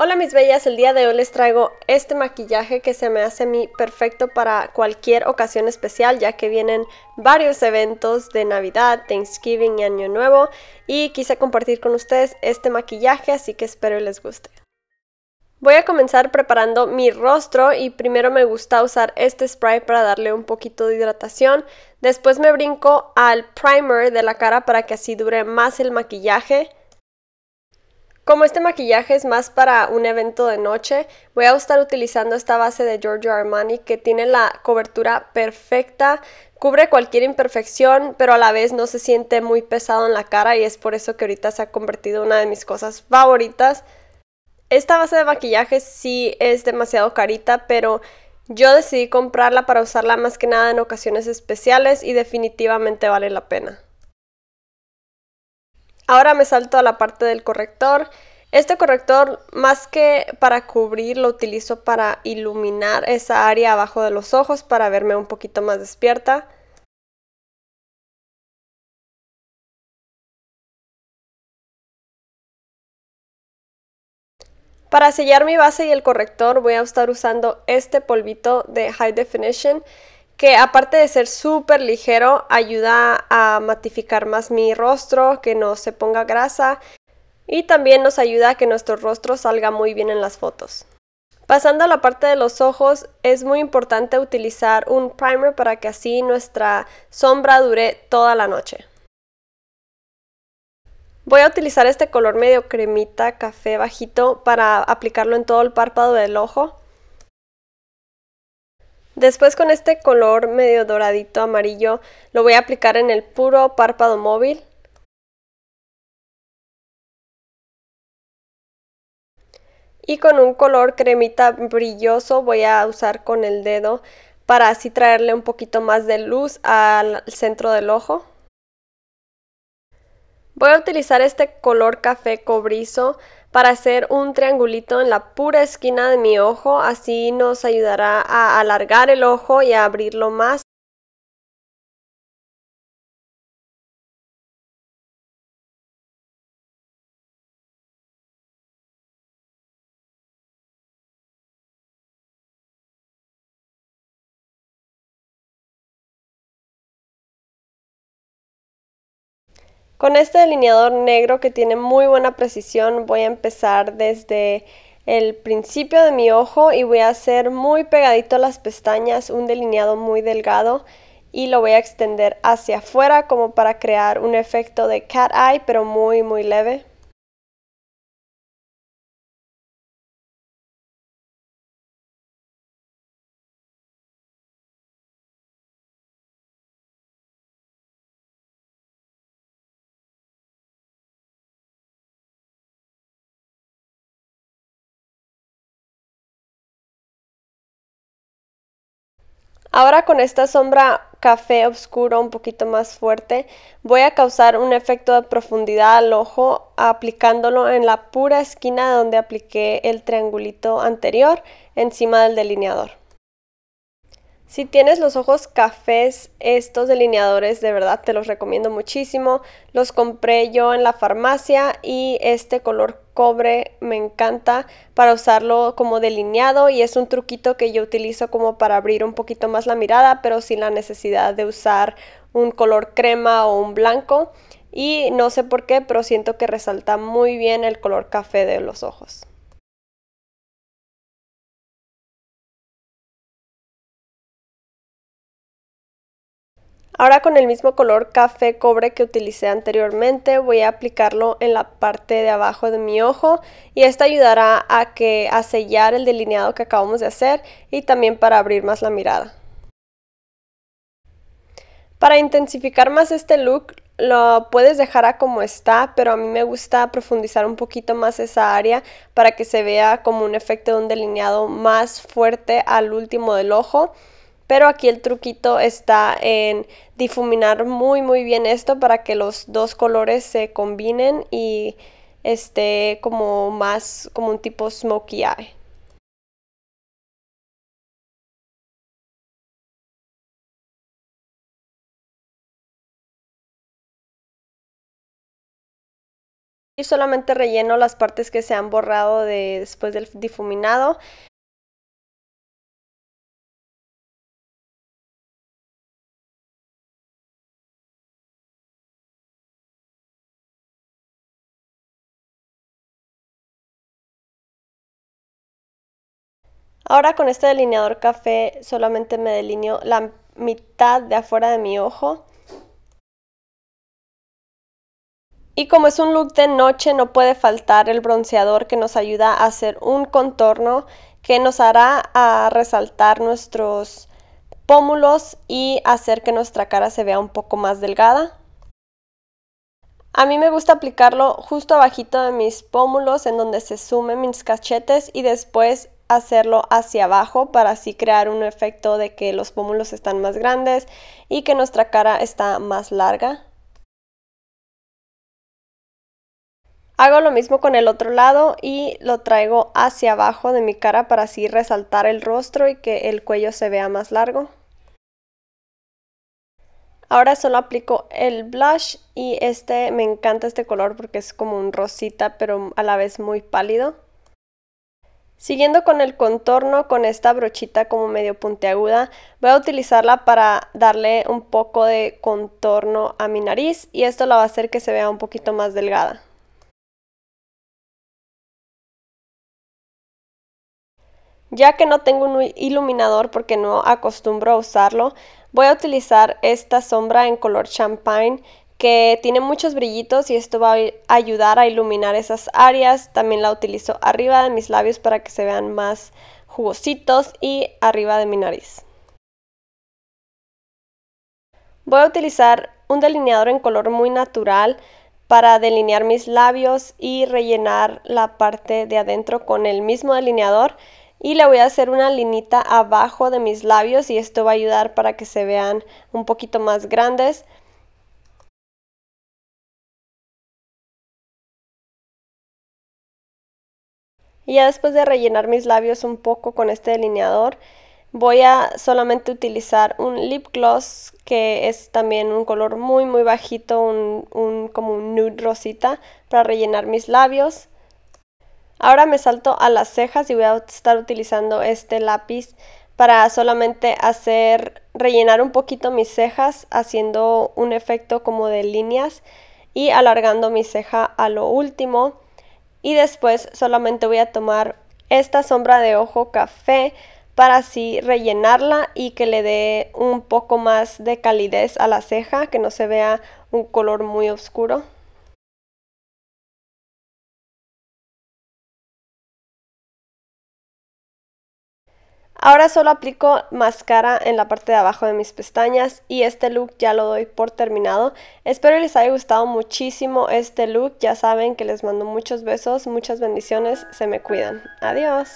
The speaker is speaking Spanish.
Hola mis bellas, el día de hoy les traigo este maquillaje que se me hace a mí perfecto para cualquier ocasión especial ya que vienen varios eventos de Navidad, Thanksgiving y Año Nuevo y quise compartir con ustedes este maquillaje así que espero les guste. Voy a comenzar preparando mi rostro y primero me gusta usar este spray para darle un poquito de hidratación. Después me brinco al primer de la cara para que así dure más el maquillaje. Como este maquillaje es más para un evento de noche, voy a estar utilizando esta base de Giorgio Armani que tiene la cobertura perfecta, cubre cualquier imperfección, pero a la vez no se siente muy pesado en la cara y es por eso que ahorita se ha convertido en una de mis cosas favoritas. Esta base de maquillaje sí es demasiado carita, pero yo decidí comprarla para usarla más que nada en ocasiones especiales y definitivamente vale la pena. Ahora me salto a la parte del corrector. Este corrector más que para cubrir lo utilizo para iluminar esa área abajo de los ojos para verme un poquito más despierta. Para sellar mi base y el corrector voy a estar usando este polvito de High Definition que aparte de ser súper ligero, ayuda a matificar más mi rostro, que no se ponga grasa y también nos ayuda a que nuestro rostro salga muy bien en las fotos. Pasando a la parte de los ojos, es muy importante utilizar un primer para que así nuestra sombra dure toda la noche. Voy a utilizar este color medio cremita café bajito para aplicarlo en todo el párpado del ojo. Después con este color medio doradito amarillo lo voy a aplicar en el puro párpado móvil. Y con un color cremita brilloso voy a usar con el dedo para así traerle un poquito más de luz al centro del ojo. Voy a utilizar este color café cobrizo para hacer un triangulito en la pura esquina de mi ojo, así nos ayudará a alargar el ojo y a abrirlo más. Con este delineador negro que tiene muy buena precisión voy a empezar desde el principio de mi ojo y voy a hacer muy pegadito las pestañas un delineado muy delgado y lo voy a extender hacia afuera como para crear un efecto de cat eye pero muy muy leve. Ahora con esta sombra café oscuro un poquito más fuerte, voy a causar un efecto de profundidad al ojo aplicándolo en la pura esquina donde apliqué el triangulito anterior encima del delineador. Si tienes los ojos cafés, estos delineadores de verdad te los recomiendo muchísimo. Los compré yo en la farmacia y este color cobre, me encanta para usarlo como delineado y es un truquito que yo utilizo como para abrir un poquito más la mirada, pero sin la necesidad de usar un color crema o un blanco. Y no sé por qué, pero siento que resalta muy bien el color café de los ojos. Ahora con el mismo color café cobre que utilicé anteriormente voy a aplicarlo en la parte de abajo de mi ojo y esto ayudará a, que, a sellar el delineado que acabamos de hacer y también para abrir más la mirada. Para intensificar más este look lo puedes dejar a como está, pero a mí me gusta profundizar un poquito más esa área para que se vea como un efecto de un delineado más fuerte al último del ojo. Pero aquí el truquito está en difuminar muy muy bien esto para que los dos colores se combinen y esté como más como un tipo smokey eye. Y solamente relleno las partes que se han borrado después del difuminado Ahora con este delineador café solamente me delineo la mitad de afuera de mi ojo. Y como es un look de noche no puede faltar el bronceador que nos ayuda a hacer un contorno que nos hará resaltar nuestros pómulos y hacer que nuestra cara se vea un poco más delgada. A mí me gusta aplicarlo justo abajito de mis pómulos en donde se sumen mis cachetes y después hacerlo hacia abajo para así crear un efecto de que los pómulos están más grandes y que nuestra cara está más larga. Hago lo mismo con el otro lado y lo traigo hacia abajo de mi cara para así resaltar el rostro y que el cuello se vea más largo. Ahora solo aplico el blush y este me encanta este color porque es como un rosita pero a la vez muy pálido. Siguiendo con el contorno, con esta brochita como medio puntiaguda, voy a utilizarla para darle un poco de contorno a mi nariz y esto la va a hacer que se vea un poquito más delgada. Ya que no tengo un iluminador porque no acostumbro a usarlo, voy a utilizar esta sombra en color champagne que tiene muchos brillitos y esto va a ayudar a iluminar esas áreas. También la utilizo arriba de mis labios para que se vean más jugositos y arriba de mi nariz. Voy a utilizar un delineador en color muy natural para delinear mis labios y rellenar la parte de adentro con el mismo delineador y le voy a hacer una linita abajo de mis labios y esto va a ayudar para que se vean un poquito más grandes. Y ya después de rellenar mis labios un poco con este delineador, voy a solamente utilizar un lip gloss que es también un color muy muy bajito, un, como un nude rosita para rellenar mis labios. Ahora me salto a las cejas y voy a estar utilizando este lápiz para solamente hacer rellenar un poquito mis cejas haciendo un efecto como de líneas y alargando mi ceja a lo último y después solamente voy a tomar esta sombra de ojo café para así rellenarla y que le dé un poco más de calidez a la ceja, que no se vea un color muy oscuro. Ahora solo aplico máscara en la parte de abajo de mis pestañas y este look ya lo doy por terminado. Espero les haya gustado muchísimo este look, ya saben que les mando muchos besos, muchas bendiciones, se me cuidan. Adiós.